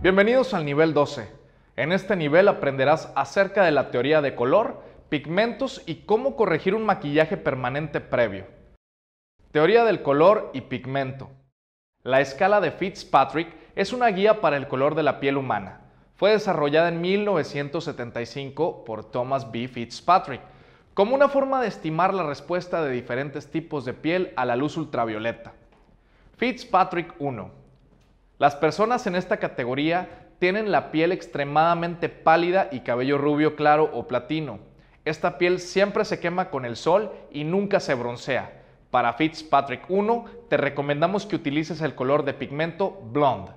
Bienvenidos al nivel 12. En este nivel aprenderás acerca de la teoría de color, pigmentos y cómo corregir un maquillaje permanente previo. Teoría del color y pigmento. La escala de Fitzpatrick es una guía para el color de la piel humana. Fue desarrollada en 1975 por Thomas B. Fitzpatrick como una forma de estimar la respuesta de diferentes tipos de piel a la luz ultravioleta. Fitzpatrick 1 las personas en esta categoría tienen la piel extremadamente pálida y cabello rubio claro o platino. Esta piel siempre se quema con el sol y nunca se broncea. Para Fitzpatrick 1, te recomendamos que utilices el color de pigmento blonde.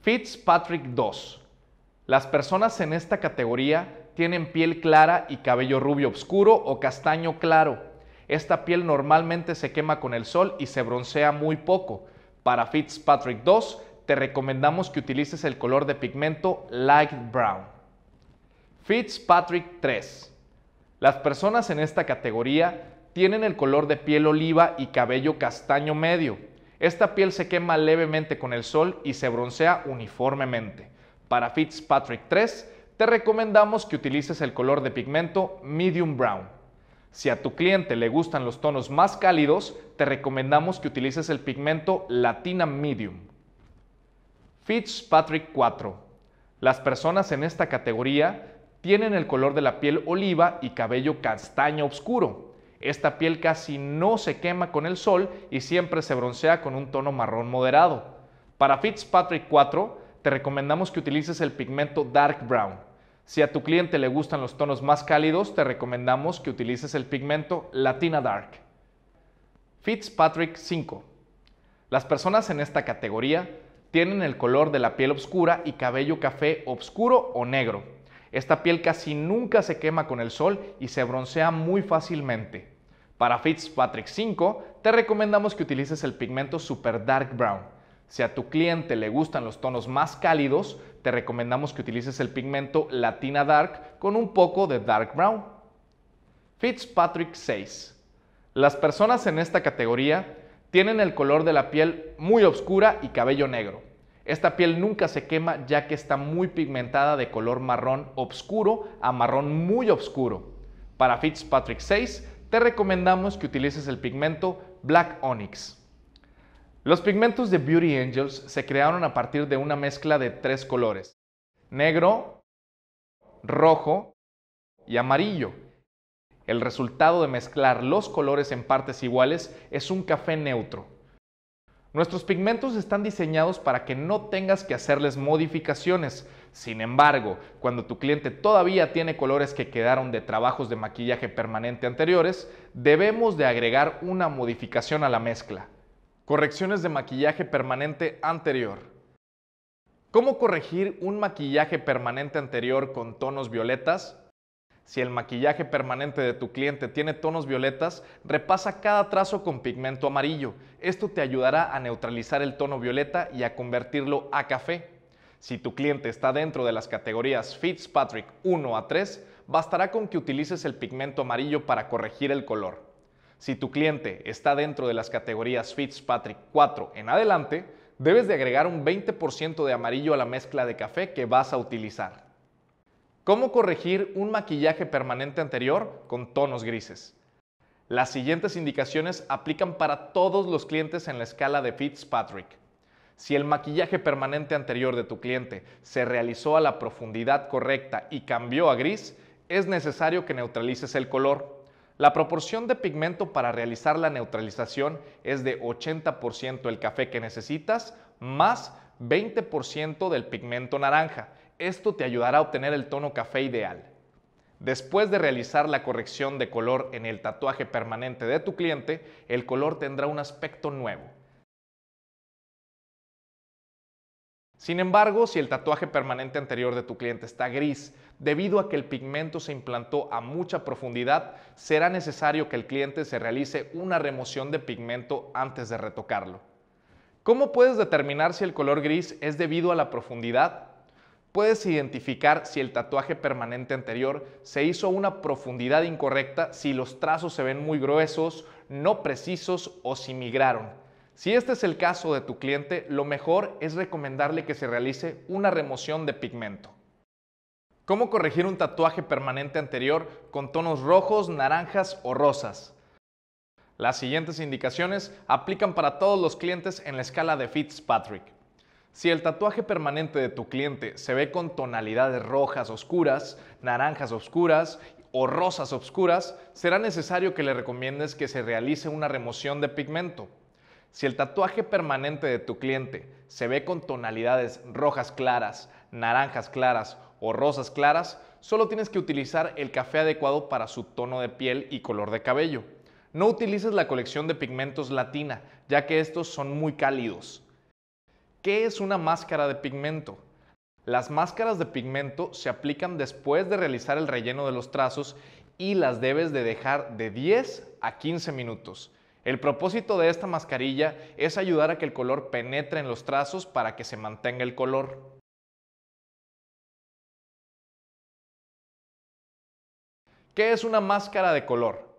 Fitzpatrick 2. Las personas en esta categoría tienen piel clara y cabello rubio oscuro o castaño claro. Esta piel normalmente se quema con el sol y se broncea muy poco para Fitzpatrick 2, te recomendamos que utilices el color de pigmento light brown. Fitzpatrick 3. Las personas en esta categoría tienen el color de piel oliva y cabello castaño medio. Esta piel se quema levemente con el sol y se broncea uniformemente. Para Fitzpatrick 3, te recomendamos que utilices el color de pigmento medium brown. Si a tu cliente le gustan los tonos más cálidos, te recomendamos que utilices el pigmento Latina Medium. Fitzpatrick 4. Las personas en esta categoría tienen el color de la piel oliva y cabello castaño oscuro. Esta piel casi no se quema con el sol y siempre se broncea con un tono marrón moderado. Para Fitzpatrick 4, te recomendamos que utilices el pigmento Dark Brown. Si a tu cliente le gustan los tonos más cálidos, te recomendamos que utilices el pigmento Latina Dark. Fitzpatrick 5. Las personas en esta categoría tienen el color de la piel oscura y cabello café oscuro o negro. Esta piel casi nunca se quema con el sol y se broncea muy fácilmente. Para Fitzpatrick 5, te recomendamos que utilices el pigmento Super Dark Brown si a tu cliente le gustan los tonos más cálidos, te recomendamos que utilices el pigmento Latina Dark con un poco de Dark Brown. Fitzpatrick 6. Las personas en esta categoría tienen el color de la piel muy oscura y cabello negro. Esta piel nunca se quema ya que está muy pigmentada de color marrón oscuro a marrón muy oscuro. Para Fitzpatrick 6 te recomendamos que utilices el pigmento Black Onyx. Los pigmentos de Beauty Angels se crearon a partir de una mezcla de tres colores, negro, rojo y amarillo. El resultado de mezclar los colores en partes iguales es un café neutro. Nuestros pigmentos están diseñados para que no tengas que hacerles modificaciones. Sin embargo, cuando tu cliente todavía tiene colores que quedaron de trabajos de maquillaje permanente anteriores, debemos de agregar una modificación a la mezcla. Correcciones de maquillaje permanente anterior. ¿Cómo corregir un maquillaje permanente anterior con tonos violetas? Si el maquillaje permanente de tu cliente tiene tonos violetas, repasa cada trazo con pigmento amarillo. Esto te ayudará a neutralizar el tono violeta y a convertirlo a café. Si tu cliente está dentro de las categorías Fitzpatrick 1 a 3, bastará con que utilices el pigmento amarillo para corregir el color. Si tu cliente está dentro de las categorías Fitzpatrick 4 en adelante, debes de agregar un 20% de amarillo a la mezcla de café que vas a utilizar. ¿Cómo corregir un maquillaje permanente anterior con tonos grises? Las siguientes indicaciones aplican para todos los clientes en la escala de Fitzpatrick. Si el maquillaje permanente anterior de tu cliente se realizó a la profundidad correcta y cambió a gris, es necesario que neutralices el color. La proporción de pigmento para realizar la neutralización es de 80% el café que necesitas más 20% del pigmento naranja. Esto te ayudará a obtener el tono café ideal. Después de realizar la corrección de color en el tatuaje permanente de tu cliente, el color tendrá un aspecto nuevo. Sin embargo, si el tatuaje permanente anterior de tu cliente está gris, debido a que el pigmento se implantó a mucha profundidad, será necesario que el cliente se realice una remoción de pigmento antes de retocarlo. ¿Cómo puedes determinar si el color gris es debido a la profundidad? Puedes identificar si el tatuaje permanente anterior se hizo a una profundidad incorrecta, si los trazos se ven muy gruesos, no precisos o si migraron. Si este es el caso de tu cliente, lo mejor es recomendarle que se realice una remoción de pigmento. ¿Cómo corregir un tatuaje permanente anterior con tonos rojos, naranjas o rosas? Las siguientes indicaciones aplican para todos los clientes en la escala de Fitzpatrick. Si el tatuaje permanente de tu cliente se ve con tonalidades rojas oscuras, naranjas oscuras o rosas oscuras, será necesario que le recomiendes que se realice una remoción de pigmento. Si el tatuaje permanente de tu cliente se ve con tonalidades rojas claras, naranjas claras o rosas claras, solo tienes que utilizar el café adecuado para su tono de piel y color de cabello. No utilices la colección de pigmentos latina, ya que estos son muy cálidos. ¿Qué es una máscara de pigmento? Las máscaras de pigmento se aplican después de realizar el relleno de los trazos y las debes de dejar de 10 a 15 minutos. El propósito de esta mascarilla es ayudar a que el color penetre en los trazos para que se mantenga el color. ¿Qué es una máscara de color?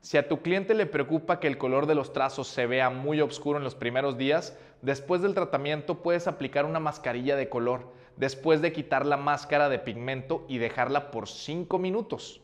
Si a tu cliente le preocupa que el color de los trazos se vea muy oscuro en los primeros días, después del tratamiento puedes aplicar una mascarilla de color, después de quitar la máscara de pigmento y dejarla por 5 minutos.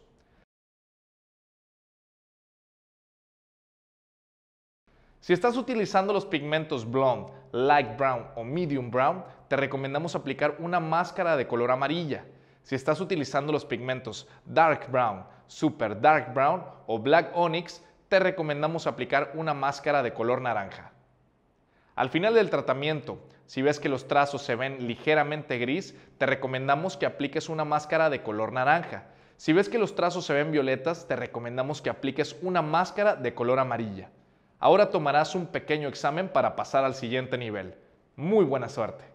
Si estás utilizando los pigmentos blonde, light brown o medium brown, te recomendamos aplicar una máscara de color amarilla. Si estás utilizando los pigmentos dark brown, super dark brown o black onyx, te recomendamos aplicar una máscara de color naranja. Al final del tratamiento, si ves que los trazos se ven ligeramente gris, te recomendamos que apliques una máscara de color naranja. Si ves que los trazos se ven violetas, te recomendamos que apliques una máscara de color amarilla. Ahora tomarás un pequeño examen para pasar al siguiente nivel. Muy buena suerte.